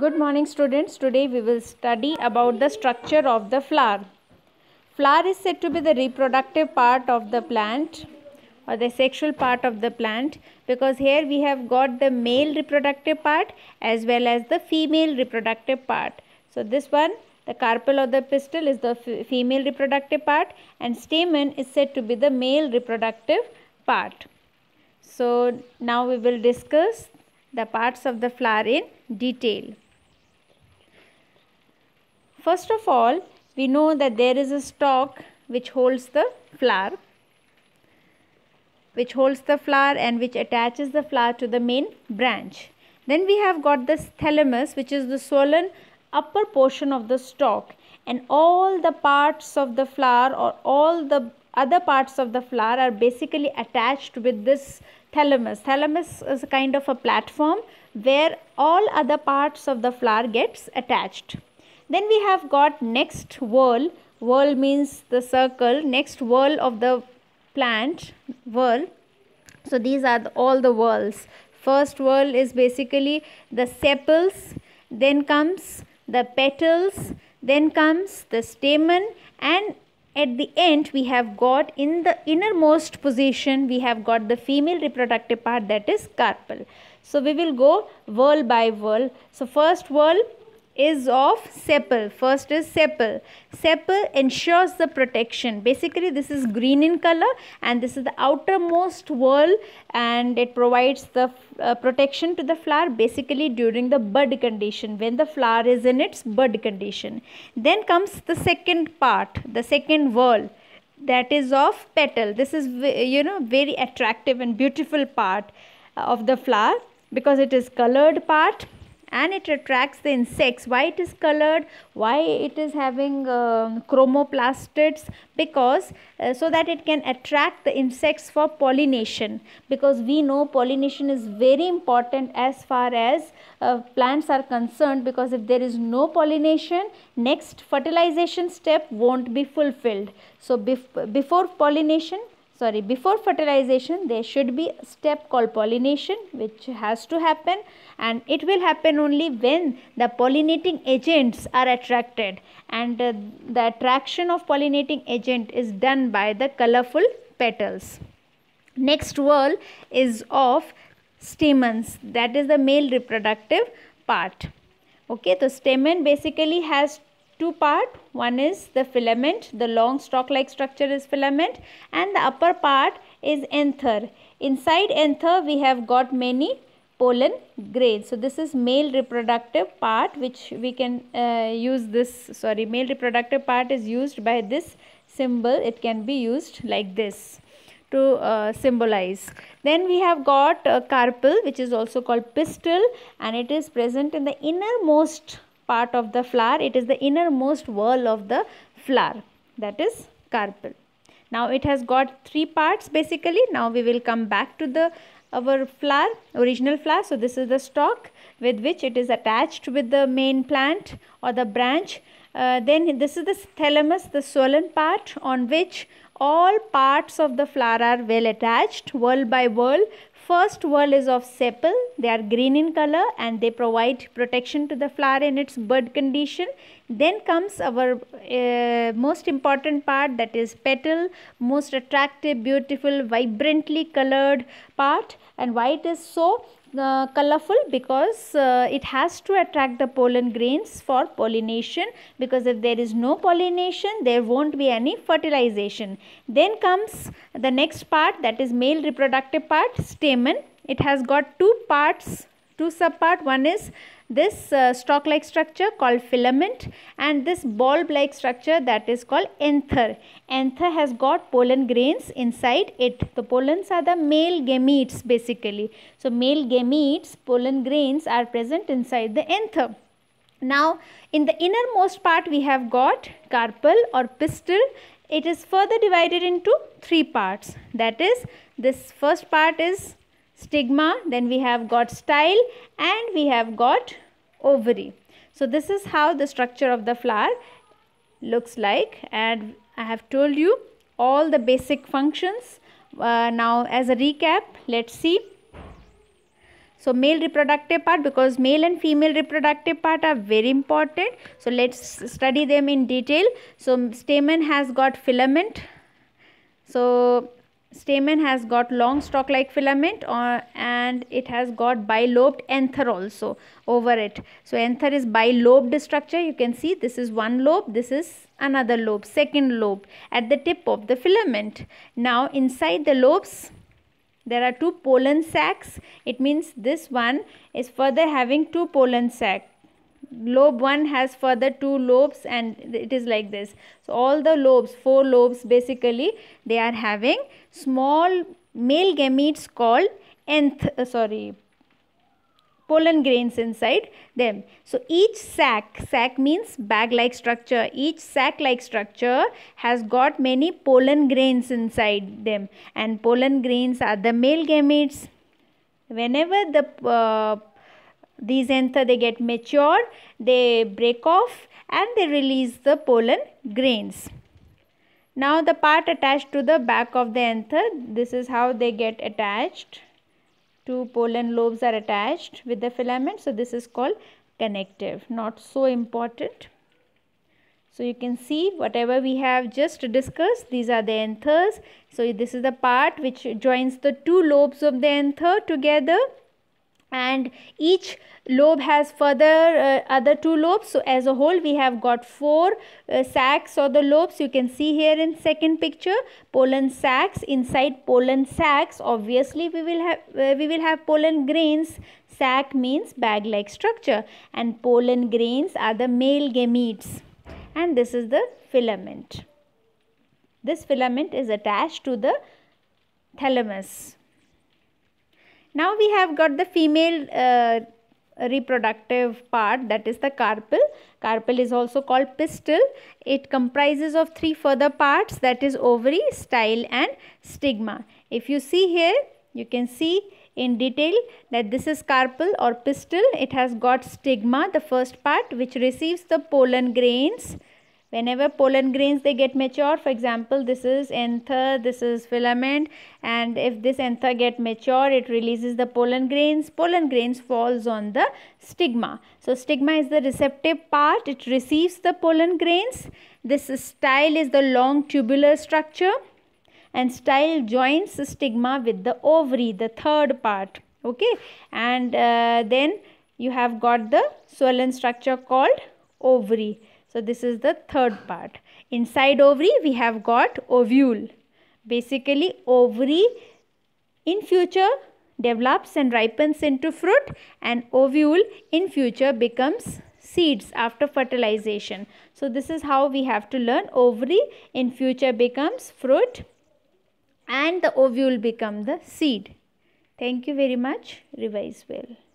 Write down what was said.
Good morning students. Today we will study about the structure of the flower. Flower is said to be the reproductive part of the plant or the sexual part of the plant because here we have got the male reproductive part as well as the female reproductive part. So this one the carpel or the pistil is the female reproductive part and stamen is said to be the male reproductive part. So now we will discuss the parts of the flower in detail. First of all, we know that there is a stalk which holds the flower, which holds the flower and which attaches the flower to the main branch. Then we have got this thalamus which is the swollen upper portion of the stalk and all the parts of the flower or all the other parts of the flower are basically attached with this thalamus. Thalamus is a kind of a platform where all other parts of the flower gets attached. Then we have got next whorl. Whorl means the circle. Next whorl of the plant. Whorl. So these are the, all the whorls. First whorl is basically the sepals. Then comes the petals. Then comes the stamen. And at the end we have got in the innermost position we have got the female reproductive part that is carpel so we will go whorl by whorl. so first whorl is of sepal. First is sepal. Sepal ensures the protection. Basically, this is green in color and this is the outermost whorl and it provides the uh, protection to the flower basically during the bud condition when the flower is in its bud condition. Then comes the second part, the second whorl that is of petal. This is, you know, very attractive and beautiful part of the flower because it is colored part and it attracts the insects why it is colored why it is having uh, chromoplastids because uh, so that it can attract the insects for pollination because we know pollination is very important as far as uh, plants are concerned because if there is no pollination next fertilization step won't be fulfilled so bef before pollination sorry before fertilization there should be a step called pollination which has to happen and it will happen only when the pollinating agents are attracted and uh, the attraction of pollinating agent is done by the colorful petals. Next wall is of stamens that is the male reproductive part. Okay, so stamen basically has two part one is the filament the long stalk like structure is filament and the upper part is anther inside anther we have got many pollen grains so this is male reproductive part which we can uh, use this sorry male reproductive part is used by this symbol it can be used like this to uh, symbolize then we have got a carpel which is also called pistil and it is present in the innermost part of the flower. It is the innermost whorl of the flower that is carpel. Now it has got three parts basically. Now we will come back to the our flower, original flower. So this is the stalk with which it is attached with the main plant or the branch uh, then this is the thalamus, the swollen part on which all parts of the flower are well attached, whorl by whorl. First whorl is of sepal, they are green in color and they provide protection to the flower in its bud condition. Then comes our uh, most important part that is petal, most attractive, beautiful, vibrantly colored part. And why it is so? uh, colorful because uh, it has to attract the pollen grains for pollination because if there is no pollination there won't be any fertilization then comes the next part that is male reproductive part stamen it has got two parts two subpart one is this uh, stalk like structure called filament and this bulb like structure that is called anther. Anther has got pollen grains inside it. The pollens are the male gametes basically. So male gametes, pollen grains are present inside the anther. Now in the innermost part we have got carpel or pistil. It is further divided into three parts. That is this first part is stigma then we have got style and we have got ovary so this is how the structure of the flower looks like and i have told you all the basic functions uh, now as a recap let's see so male reproductive part because male and female reproductive part are very important so let's study them in detail so stamen has got filament so stamen has got long stalk like filament or, uh, and it has got bilobed anther also over it so anther is bilobed structure you can see this is one lobe this is another lobe second lobe at the tip of the filament now inside the lobes there are two pollen sacs it means this one is further having two pollen sacs lobe 1 has further two lobes and it is like this. So, all the lobes, four lobes basically, they are having small male gametes called nth, uh, sorry, pollen grains inside them. So, each sac, sac means bag-like structure, each sac-like structure has got many pollen grains inside them and pollen grains are the male gametes. Whenever the uh, these anther they get mature, they break off and they release the pollen grains. Now the part attached to the back of the anther, this is how they get attached. Two pollen lobes are attached with the filament. So this is called connective, not so important. So you can see whatever we have just discussed, these are the anthers. So this is the part which joins the two lobes of the anther together and each lobe has further uh, other two lobes so as a whole we have got four uh, sacs or the lobes you can see here in second picture pollen sacs inside pollen sacs obviously we will have uh, we will have pollen grains sac means bag like structure and pollen grains are the male gametes and this is the filament this filament is attached to the thalamus now we have got the female uh, reproductive part that is the carpel. Carpel is also called pistil. It comprises of three further parts that is ovary, style and stigma. If you see here, you can see in detail that this is carpel or pistil. It has got stigma, the first part which receives the pollen grains whenever pollen grains they get mature for example this is anther this is filament and if this anther get mature it releases the pollen grains pollen grains falls on the stigma so stigma is the receptive part it receives the pollen grains this style is the long tubular structure and style joins the stigma with the ovary the third part okay and uh, then you have got the swollen structure called ovary so this is the third part. Inside ovary we have got ovule. Basically ovary in future develops and ripens into fruit and ovule in future becomes seeds after fertilization. So this is how we have to learn ovary in future becomes fruit and the ovule become the seed. Thank you very much. Revise well.